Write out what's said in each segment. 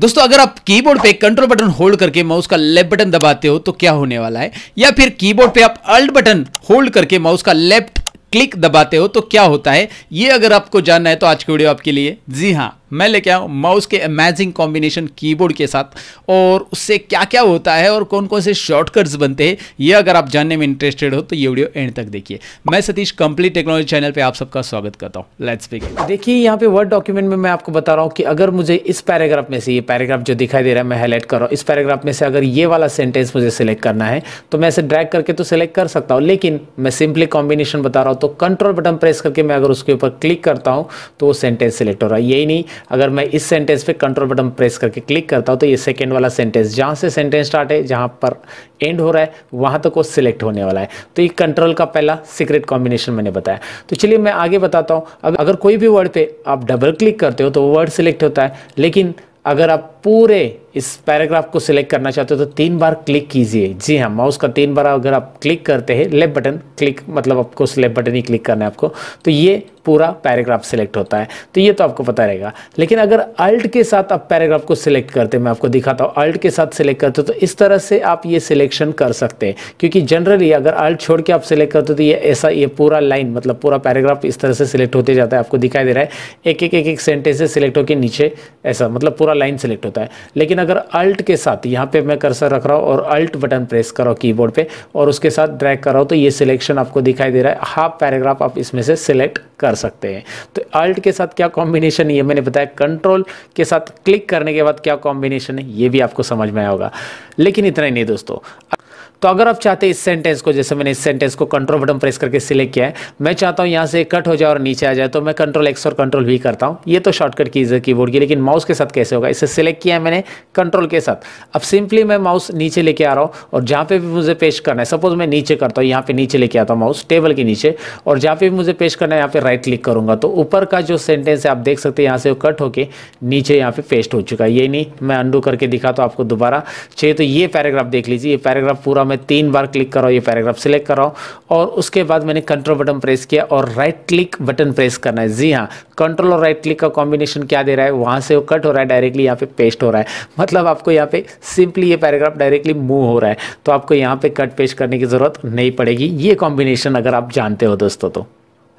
दोस्तों अगर आप कीबोर्ड पे कंट्रोल बटन होल्ड करके माउस का लेफ्ट बटन दबाते हो तो क्या होने वाला है या फिर कीबोर्ड पे आप अल्ट बटन होल्ड करके माउस का लेफ्ट क्लिक दबाते हो तो क्या होता है ये अगर आपको जानना है तो आज की वीडियो आपके लिए जी हाँ मैं लेके हूँ माउस के अमेजिंग कॉम्बिनेशन कीबोर्ड के साथ और उससे क्या क्या होता है और कौन कौन से शॉर्टकट्स बनते हैं ये अगर आप जानने में इंटरेस्टेड हो तो ये वीडियो एंड तक देखिए मैं सतीश कंप्लीट टेक्नोलॉजी चैनल पर आप सबका स्वागत करता हूँ लेट्स बिगिन देखिए यहाँ पे वर्ड डॉक्यूमेंट में मैं आपको बता रहा हूँ कि अगर मुझे इस पैराग्राफ में से ये पैराग्राफ जो दिखाई दे रहा है मैं हाईलाइट कर रहा हूँ इस पैराग्राफ में से अगर ये वाला सेंटेंस मुझे सिलेक्ट करना है तो मैं इसे ड्रैग करके तो सिलेक्ट कर सकता हूँ लेकिन मैं सिंपली कॉम्बिनेशन बता रहा हूँ तो कंट्रोल बटन प्रेस करके मैं अगर उसके ऊपर क्लिक करता हूँ तो वो सेंटेंस सिलेक्ट हो रहा है यही नहीं अगर मैं इस सेंटेंस पे कंट्रोल बटन प्रेस करके क्लिक करता हूँ तो ये सेकेंड वाला सेंटेंस जहाँ से सेंटेंस स्टार्ट है जहाँ पर एंड हो रहा है वहाँ तक वो सिलेक्ट होने वाला है तो ये कंट्रोल का पहला सीक्रेट कॉम्बिनेशन मैंने बताया तो चलिए मैं आगे बताता हूँ अगर कोई भी वर्ड पर आप डबल क्लिक करते हो तो वो वर्ड सिलेक्ट होता है लेकिन अगर आप पूरे इस पैराग्राफ को सिलेक्ट करना चाहते हो तो तीन बार क्लिक कीजिए जी हाँ माउस का तीन बार अगर आप क्लिक करते हैं लेफ्ट बटन क्लिक मतलब आपको लेफ्ट बटन ही क्लिक करना है आपको तो ये पूरा पैराग्राफ सिलेक्ट होता है तो ये तो आपको पता रहेगा लेकिन अगर अल्ट के साथ आप पैराग्राफ को सिलेक्ट करते मैं आपको दिखाता हूँ अल्ट के साथ सिलेक्ट करते हो तो इस तरह से आप ये सिलेक्शन कर सकते हैं क्योंकि जनरली अगर अल्ट छोड़ के आप सिलेक्ट करते हो तो ये ऐसा ये पूरा लाइन मतलब पूरा पैराग्राफ इस तरह से सिलेक्ट होते जाता है आपको दिखाई दे रहा है एक एक एक एक सेंटेंस सेलेक्ट सिलेक्ट होकर नीचे ऐसा मतलब पूरा लाइन सिलेक्ट होता होता है लेकिन अगर अल्ट के साथ यहाँ पे मैं कर्सर रख रहा हूँ और अल्ट बटन प्रेस कर रहा हूँ कीबोर्ड पे और उसके साथ ड्रैग कर रहा हूँ तो ये सिलेक्शन आपको दिखाई दे रहा है हाफ पैराग्राफ आप इसमें से सिलेक्ट कर सकते हैं तो अल्ट के साथ क्या कॉम्बिनेशन ये मैंने बताया कंट्रोल के साथ क्लिक करने के बाद क्या कॉम्बिनेशन है ये भी आपको समझ में आया होगा लेकिन इतना ही नहीं दोस्तों तो अगर आप चाहते इस सेंटेंस को जैसे मैंने इस सेंटेंस को कंट्रोल बटन प्रेस करके सिलेक्ट किया है मैं चाहता हूँ यहाँ से कट हो जाए और नीचे आ जाए तो मैं कंट्रोल एक्स और कंट्रोल वी करता हूँ ये तो शॉर्टकट कीज है कीबोर्ड की लेकिन माउस के साथ कैसे होगा इसे सिलेक्ट किया है मैंने कंट्रोल के साथ अब सिंपली मैं माउस नीचे लेके आ रहा हूँ और जहाँ पे भी मुझे पेश करना है सपोज मैं नीचे करता हूँ यहाँ पे नीचे लेके आता हूँ माउस टेबल के नीचे और जहाँ पे भी मुझे पेश करना है यहाँ पे राइट क्लिक करूँगा तो ऊपर का जो सेंटेंस है आप देख सकते हैं यहाँ से कट होकर नीचे यहाँ पे पेस्ट हो चुका है ये नहीं मैं अंडू करके दिखा तो आपको दोबारा चाहिए तो ये पैराग्राफ देख लीजिए ये पैराग्राफ पूरा रहा हूँ मैं तीन बार क्लिक कर रहा हूँ ये पैराग्राफ सिलेक्ट कर रहा हूँ और उसके बाद मैंने कंट्रोल बटन प्रेस किया और राइट क्लिक बटन प्रेस करना है जी हाँ कंट्रोल और राइट क्लिक का कॉम्बिनेशन क्या दे रहा है वहाँ से वो कट हो रहा है डायरेक्टली यहाँ पे पेस्ट हो रहा है मतलब आपको यहाँ पे सिंपली ये पैराग्राफ डायरेक्टली मूव हो रहा है तो आपको यहाँ पे कट पेस्ट करने की ज़रूरत नहीं पड़ेगी ये कॉम्बिनेशन अगर आप जानते हो दोस्तों तो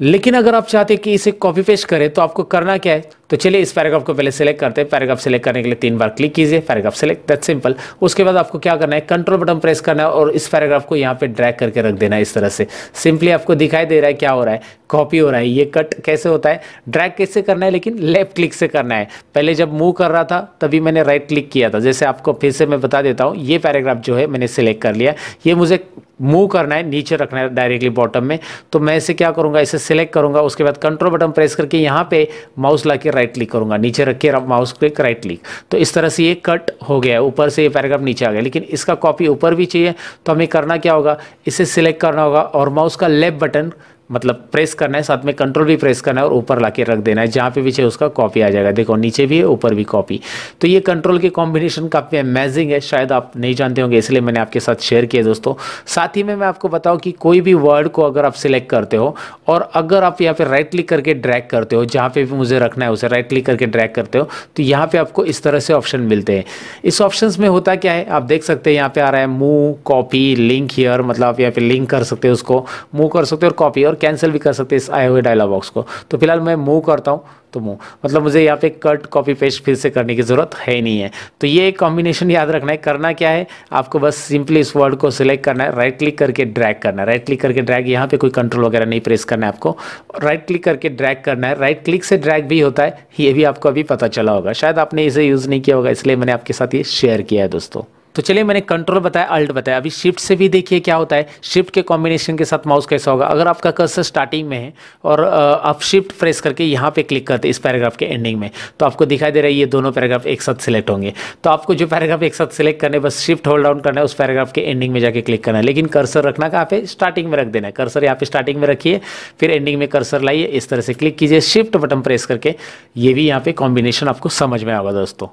लेकिन अगर आप चाहते हैं कि इसे कॉपी पेस्ट करें तो आपको करना क्या है तो चलिए इस पैराग्राफ को पहले सेलेक्ट करते हैं पैराग्राफ सेलेक्ट करने के लिए तीन बार क्लिक कीजिए पैराग्राफ सेलेक्ट दैट सिंपल उसके बाद आपको क्या करना है कंट्रोल बटन प्रेस करना है और इस पैराग्राफ को यहाँ पे ड्रैग करके रख देना है इस तरह से सिंपली आपको दिखाई दे रहा है क्या हो रहा है कॉपी हो रहा है ये कट कैसे होता है ड्रैग कैसे करना है लेकिन लेफ्ट क्लिक से करना है पहले जब मूव कर रहा था तभी मैंने राइट क्लिक किया था जैसे आपको फिर से मैं बता देता हूँ ये पैराग्राफ जो है मैंने सेलेक्ट कर लिया ये मुझे मूव करना है नीचे रखना है डायरेक्टली बॉटम में तो मैं इसे क्या करूँगा इसे सेलेक्ट करूंगा उसके बाद कंट्रोल बटन प्रेस करके यहाँ पे माउस ला के राइट क्लिक करूंगा नीचे रख के माउस क्लिक राइट क्लिक तो इस तरह से ये कट हो गया है ऊपर से ये पैराग्राफ नीचे आ गया लेकिन इसका कॉपी ऊपर भी चाहिए तो हमें करना क्या होगा इसे सिलेक्ट करना होगा और माउस का लेफ्ट बटन मतलब प्रेस करना है साथ में कंट्रोल भी प्रेस करना है और ऊपर ला के रख देना है जहाँ पे पीछे उसका कॉपी आ जाएगा देखो नीचे भी है ऊपर भी कॉपी तो ये कंट्रोल के कॉम्बिनेशन काफ़ी अमेजिंग है शायद आप नहीं जानते होंगे इसलिए मैंने आपके साथ शेयर किया दोस्तों साथ ही में मैं आपको बताऊँ कि कोई भी वर्ड को अगर आप सिलेक्ट करते हो और अगर आप यहाँ पर राइट क्लिक करके ड्रैक करते हो जहाँ पर भी मुझे रखना है उसे राइट क्लिक करके ड्रैक करते हो तो यहाँ पर आपको इस तरह से ऑप्शन मिलते हैं इस ऑप्शन में होता क्या है आप देख सकते हैं यहाँ पर आ रहा है मूव कॉपी लिंक हीयर मतलब आप यहाँ पर लिंक कर सकते हो उसको मूव कर सकते हो और कॉपी और कैंसिल भी कर सकते हैं इस आए हुए डायलॉग बॉक्स को तो फिलहाल मैं मूव करता हूँ तो मूव मतलब मुझे यहाँ पे कट कॉपी पेस्ट फिर से करने की ज़रूरत है ही नहीं है तो ये एक कॉम्बिनेशन याद रखना है करना क्या है आपको बस सिंपली इस वर्ड को सिलेक्ट करना है राइट क्लिक करके ड्रैग करना है राइट क्लिक करके ड्रैग यहाँ पे कोई कंट्रोल वगैरह नहीं प्रेस करना है आपको राइट क्लिक करके ड्रैग करना है राइट क्लिक से ड्रैग भी होता है ये भी आपको अभी पता चला होगा शायद आपने इसे यूज़ नहीं किया होगा इसलिए मैंने आपके साथ ये शेयर किया है दोस्तों तो चलिए मैंने कंट्रोल बताया अल्ट बताया अभी शिफ्ट से भी देखिए क्या होता है शिफ्ट के कॉम्बिनेशन के साथ माउस कैसा होगा अगर आपका कर्सर स्टार्टिंग में है और आप शिफ्ट प्रेस करके यहाँ पे क्लिक करते इस पैराग्राफ के एंडिंग में तो आपको दिखाई दे रहा है ये दोनों पैराग्राफ एक साथ सिलेक्ट होंगे तो आपको जो पैराग्राफ एक साथ सिलेक्ट करने बस शिफ्ट होल्ड डाउन करना है उस पैराग्राफ के एंडिंग में जाकर क्लिक करना है लेकिन कर्सर रखना कहाँ पे स्टार्टिंग में रख देना है कर्सर यहाँ पे स्टार्टिंग में रखिए फिर एंडिंग में कर्सर लाइए इस तरह से क्लिक कीजिए शिफ्ट बटन प्रेस करके ये भी यहाँ पे कॉम्बिनेशन आपको समझ में आएगा दोस्तों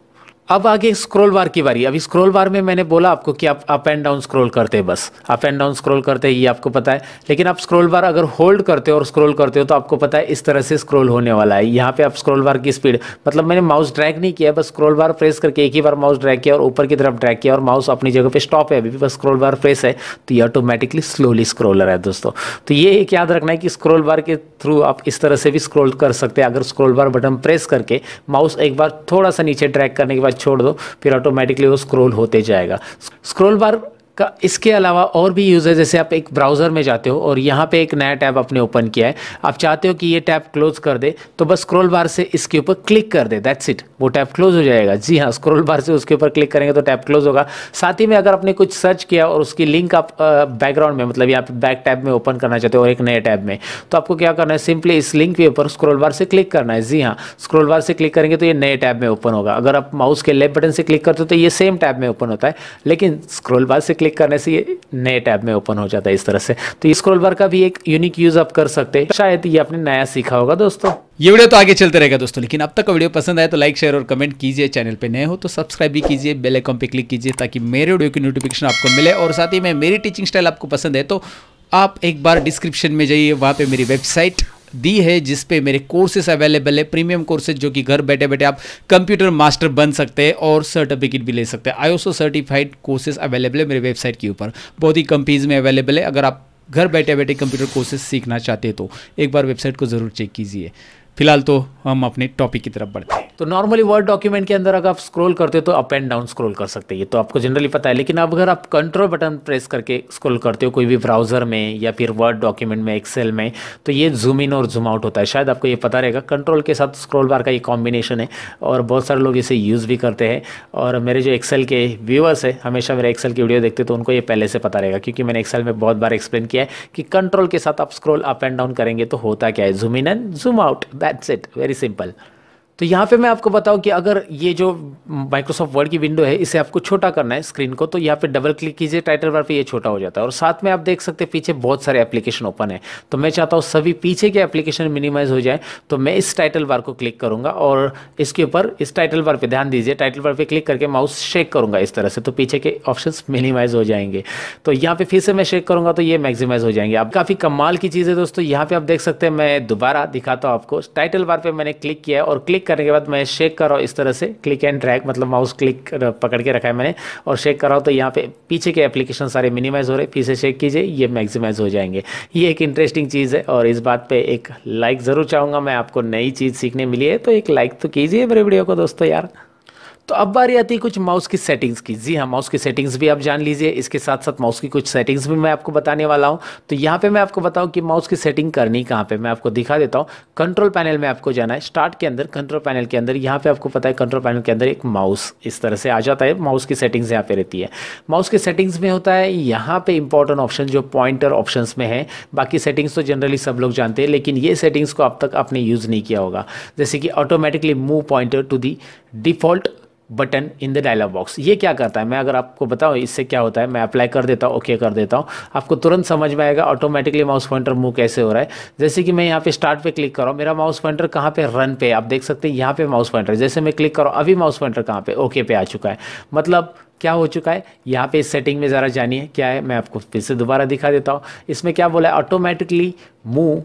अब आगे स्क्रोल बार की बारी अभी स्क्रोल बार में मैंने बोला आपको कि आप अप एंड डाउन स्क्रोल करते हैं बस अप एंड डाउन स्क्रोल करते हैं ये आपको पता है लेकिन आप स्क्रोल बार अगर होल्ड करते हो और स्क्रोल करते हो तो आपको पता है इस तरह से स्क्रोल होने वाला है यहाँ पे आप स्क्रोल बार की स्पीड मतलब मैंने माउस ड्रैक नहीं किया बस स्क्रोल बार प्रेस करके एक ही बार माउस ड्रैक किया और ऊपर की तरफ ड्रैक किया और माउस अपनी जगह पर स्टॉप है अभी भी बस स्क्रोल बार प्रेस है तो ये ऑटोमेटिकली स्लोली स्क्रोलर है दोस्तों तो ये एक याद रखना है कि स्क्रोल बार के थ्रू आप इस तरह से भी स्क्रोल कर सकते हैं अगर स्क्रोल बार बटन प्रेस करके माउस एक बार थोड़ा सा नीचे ड्रैक करने के बाद छोड़ दो फिर ऑटोमेटिकली वो स्क्रोल होते जाएगा स्क्रोल बार का इसके अलावा और भी यूज़ है जैसे आप एक ब्राउज़र में जाते हो और यहाँ पे एक नया टैब आपने ओपन किया है आप चाहते हो कि ये टैब क्लोज़ कर दे तो बस स्क्रॉल बार से इसके ऊपर क्लिक कर दे दैट्स इट वो टैब क्लोज़ हो जाएगा जी हाँ स्क्रॉल बार से उसके ऊपर क्लिक करेंगे तो टैब क्लोज़ होगा साथ ही में अगर आपने कुछ सर्च किया और उसकी लिंक आप बैकग्राउंड में मतलब यहाँ पर बैक टैब में ओपन करना चाहते हो और एक नए टैब में तो आपको क्या करना है सिंपली इस लिंक के ऊपर स्क्रोल बार से क्लिक करना है जी हाँ स्क्रोल बार से क्लिक करेंगे तो ये नए टैब में ओपन होगा अगर आप माउस के लेफ्ट बटन से क्लिक करते हो तो ये सेम टैब में ओपन होता है लेकिन स्क्रोल बार से क्लिक क्लिक करने से ये नए टैब में ओपन हो जाता है इस तरह से तो स्क्रोल बार का भी एक यूनिक यूज आप कर सकते हैं शायद ये आपने नया सीखा होगा दोस्तों ये वीडियो तो आगे चलते रहेगा दोस्तों लेकिन अब तक का वीडियो पसंद आए तो लाइक शेयर और कमेंट कीजिए चैनल पे नए हो तो सब्सक्राइब भी कीजिए बेल आइकॉन पे क्लिक कीजिए ताकि मेरे वीडियो की नोटिफिकेशन आपको मिले और साथ ही में मेरी टीचिंग स्टाइल आपको पसंद है तो आप एक बार डिस्क्रिप्शन में जाइए वहाँ पे मेरी वेबसाइट दी है जिस पे मेरे कोर्सेज अवेलेबल है प्रीमियम कोर्सेज जो कि घर बैठे बैठे आप कंप्यूटर मास्टर बन सकते हैं और सर्टिफिकेट भी ले सकते हैं आईओसो सर्टिफाइड कोर्सेज अवेलेबल है मेरे वेबसाइट के ऊपर बहुत ही कम फीस में अवेलेबल है अगर आप घर बैठे बैठे कंप्यूटर कोर्सेज सीखना चाहते हैं तो एक बार वेबसाइट को ज़रूर चेक कीजिए फिलहाल तो हम अपने टॉपिक की तरफ बढ़ते हैं तो नॉर्मली वर्ड डॉक्यूमेंट के अंदर अगर आप स्क्रॉल करते हो तो अप एंड डाउन स्क्रॉल कर सकते हैं ये तो आपको जनरली पता है लेकिन अब अगर आप कंट्रोल बटन प्रेस करके स्क्रॉल करते हो कोई भी ब्राउजर में या फिर वर्ड डॉक्यूमेंट में एक्सेल में तो ये जूम इन और जूम आउट होता है शायद आपको ये पता रहेगा कंट्रोल के साथ स्क्रोल बार का ये कॉम्बिनेशन है और बहुत सारे लोग इसे यूज़ भी करते हैं और मेरे जो एक्सेल के व्यूअर्स है हमेशा मेरे एक्सेल की वीडियो देखते तो उनको ये पहले से पता रहेगा क्योंकि मैंने एक्सेल में बहुत बार एक्सप्लेन किया है कि कंट्रोल के साथ आप स्क्रोल अप एंड डाउन करेंगे तो होता क्या है zoom in and zoom out that's it very simple तो यहाँ पे मैं आपको बताऊँ कि अगर ये जो माइक्रोसॉफ्ट वर्ड की विंडो है इसे आपको छोटा करना है स्क्रीन को तो यहाँ पे डबल क्लिक कीजिए टाइटल बार पे ये छोटा हो जाता है और साथ में आप देख सकते हैं पीछे बहुत सारे एप्लीकेशन ओपन है तो मैं चाहता हूँ सभी पीछे के एप्लीकेशन मिनिमाइज हो जाए तो मैं इस टाइटल बार को क्लिक करूँगा और इसके ऊपर इस टाइटल बार पर ध्यान दीजिए टाइटल बार पर क्लिक करके माउस शेक करूँगा इस तरह से तो पीछे के ऑप्शन मिनिमाइज हो जाएंगे तो यहाँ पर फिर से मैं शेक करूँगा तो ये मैक्सिमाइज हो जाएंगे आप काफ़ी कमाल की चीज़ है दोस्तों यहाँ पर आप देख सकते हैं मैं दोबारा दिखाता हूँ आपको टाइटल बार पर मैंने क्लिक किया और क्लिक करने के बाद मैं शेक कर रहा हूँ इस तरह से क्लिक एंड ड्रैग मतलब माउस क्लिक पकड़ के रखा है मैंने और शेक कर रहा हूँ तो यहाँ पे पीछे के एप्लीकेशन सारे मिनिमाइज़ हो रहे हैं पीछे शेक कीजिए ये मैक्सिमाइज़ हो जाएंगे ये एक इंटरेस्टिंग चीज़ है और इस बात पर एक लाइक ज़रूर चाहूँगा मैं आपको नई चीज़ सीखने मिली है तो एक लाइक तो कीजिए मेरे वीडियो को दोस्तों यार तो अब बारी आती है कुछ माउस की सेटिंग्स की जी हाँ माउस की सेटिंग्स भी आप जान लीजिए इसके साथ साथ माउस की कुछ सेटिंग्स भी मैं आपको बताने वाला हूँ तो यहाँ पे मैं आपको बताऊँ कि माउस की सेटिंग करनी कहाँ पे मैं आपको दिखा देता हूँ कंट्रोल पैनल में आपको जाना है स्टार्ट के अंदर कंट्रोल पैनल के अंदर यहाँ पे आपको पता है कंट्रोल पैनल के अंदर एक माउस इस तरह से आ जाता है माउस की सेटिंग्स यहाँ पे रहती है माउस की सेटिंग्स में होता है यहाँ पे इंपॉर्टेंट ऑप्शन जो पॉइंटर ऑप्शन में है बाकी सेटिंग्स तो जनरली सब लोग जानते हैं लेकिन ये सेटिंग्स को अब तक आपने यूज़ नहीं किया होगा जैसे कि automatically move pointer to the default button in the dialog box ये क्या करता है मैं अगर आपको बताऊँ इससे क्या होता है मैं अप्लाई कर देता हूँ ओके okay कर देता हूँ आपको तुरंत समझ में आएगा ऑटोमेटिकली माउस पॉइंटर मूव कैसे हो रहा है जैसे कि मैं यहाँ पे स्टार्ट पे क्लिक कर रहा हूँ मेरा माउस पॉइंटर कहाँ पे रन पे आप देख सकते हैं यहाँ पे माउस पॉइंटर जैसे मैं क्लिक करूँ अभी माउस पॉइंटर कहाँ पे ओके okay पे आ चुका है मतलब क्या हो चुका है यहाँ पे इस सेटिंग में ज़रा जानिए क्या है मैं आपको फिर से दोबारा दिखा देता हूँ इसमें क्या बोला है automatically move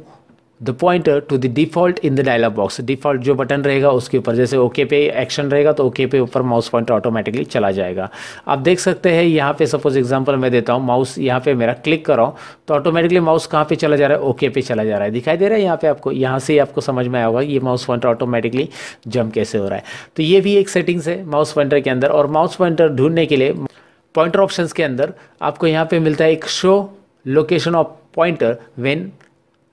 the pointer to the default in the dialog box default जो बटन रहेगा उसके ऊपर जैसे ओके पे एक्शन रहेगा तो ओके पे ऊपर माउस पॉइंटर ऑटोमेटिकली चला जाएगा आप देख सकते हैं यहाँ पे सपोज एग्जांपल मैं देता हूँ माउस यहाँ पे मेरा क्लिक कर रहा हूँ तो ऑटोमेटिकली माउस कहाँ पे चला जा रहा है ओके पे चला जा रहा है दिखाई दे रहा है यहाँ पे आपको यहाँ से आपको समझ में आया होगा ये माउस पॉइंटर ऑटोमेटिकली जम कैसे हो रहा है तो ये भी एक सेटिंग्स है माउस पॉइंटर के अंदर और माउस पॉइंटर ढूंढने के लिए पॉइंटर ऑप्शन के अंदर आपको यहाँ पे मिलता है एक show location of pointer when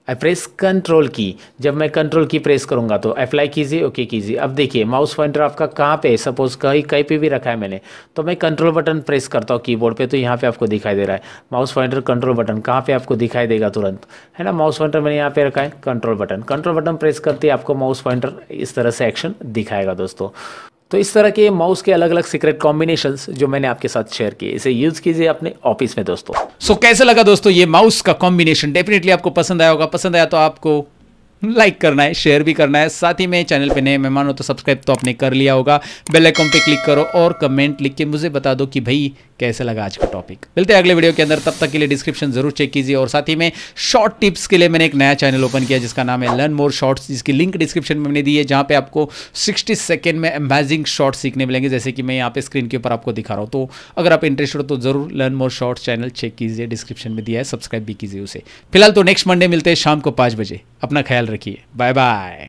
I press control key जब मैं कंट्रोल की प्रेस करूँगा तो अप्लाई कीजिए ओके कीजिए अब देखिए माउस पॉइंटर आपका कहाँ पे सपोज कहीं कहीं पे भी रखा है मैंने तो मैं कंट्रोल बटन प्रेस करता हूँ कीबोर्ड पे तो यहाँ पे आपको दिखाई दे रहा है माउस पॉइंटर कंट्रोल बटन कहाँ पे आपको दिखाई देगा तुरंत है ना माउस पॉइंटर मैंने यहाँ पे रखा है control button control button press करते आपको माउस पॉइंटर इस तरह से एक्शन दिखाएगा दोस्तों तो इस तरह के माउस के अलग अलग सीक्रेट कॉम्बिनेशन जो मैंने आपके साथ शेयर किए इसे यूज कीजिए अपने ऑफिस में दोस्तों सो so, कैसे लगा दोस्तों ये माउस का कॉम्बिनेशन डेफिनेटली आपको पसंद आया होगा पसंद आया तो आपको लाइक करना है शेयर भी करना है साथ ही में चैनल पे नए मेहमान हो तो सब्सक्राइब तो आपने कर लिया होगा बेल आइकॉन पे क्लिक करो और कमेंट लिख के मुझे बता दो कि भाई कैसे लगा आज का टॉपिक मिलते हैं अगले वीडियो के अंदर तब तक के लिए डिस्क्रिप्शन जरूर चेक कीजिए और साथ ही में शॉर्ट टिप्स के लिए मैंने एक नया चैनल ओपन किया जिसका नाम है लर्न मोर शॉर्ट्स जिसकी लिंक डिस्क्रिप्शन में मैंने दी है जहां पे आपको 60 सेकेंड में अमेजिंग शॉर्ट सीखने मिलेंगे जैसे कि मैं यहाँ पे स्क्रीन के ऊपर आपको दिखा रहा हूँ तो अगर आप इंटरेस्टेड हो तो जरूर learn more shorts channel check कीजिए डिस्क्रिप्शन में दिया है सब्सक्राइब भी कीजिए उसे फिलहाल तो नेक्स्ट मंडे मिलते हैं शाम को पाँच बजे अपना ख्याल रखिए बाय बाय